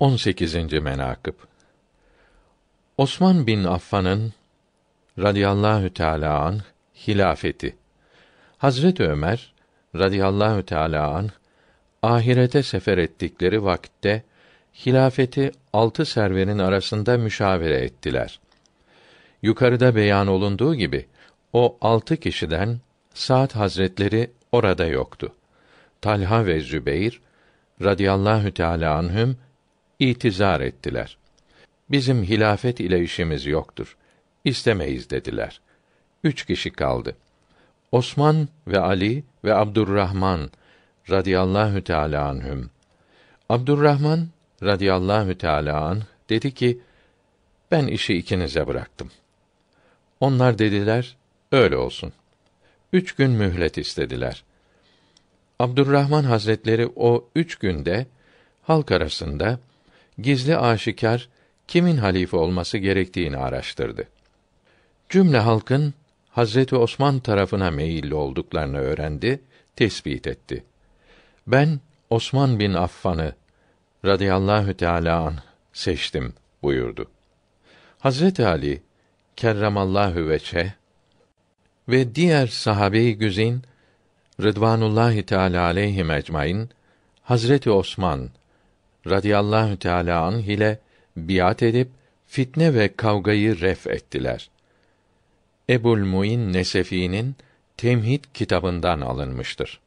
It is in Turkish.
18. menakıb Osman bin Affan'ın radıyallahu teala an hilafeti. Hazret Ömer radıyallahu teala an ahirete sefer ettikleri vakitte hilafeti altı serverin arasında müşavere ettiler. Yukarıda beyan olunduğu gibi o altı kişiden Saat Hazretleri orada yoktu. Talha ve Zübeyr radıyallahu teala anhüm itizar ettiler. Bizim hilafet ile işimiz yoktur. İstemeyiz dediler. Üç kişi kaldı. Osman ve Ali ve Abdurrahman radıyallahu teala anhüm. Abdurrahman radıyallahu teala an, dedi ki: Ben işi ikinize bıraktım. Onlar dediler: Öyle olsun. Üç gün mühlet istediler. Abdurrahman Hazretleri o üç günde halk arasında gizli aşikar kimin halife olması gerektiğini araştırdı. Cümle halkın Hazreti Osman tarafına meyilli olduklarını öğrendi, tespit etti. Ben Osman bin Affan'ı radıyallahu teala an seçtim buyurdu. Hazreti Ali kerramallahu veçe ve diğer sahabe-i güzin Rıdvanullahi Teala aleyhi ecmaîn Hazreti Osman radıyallahu teala anh ile biat edip fitne ve kavgayı ref ettiler. Ebul Muin Nesefi'nin Temhid kitabından alınmıştır.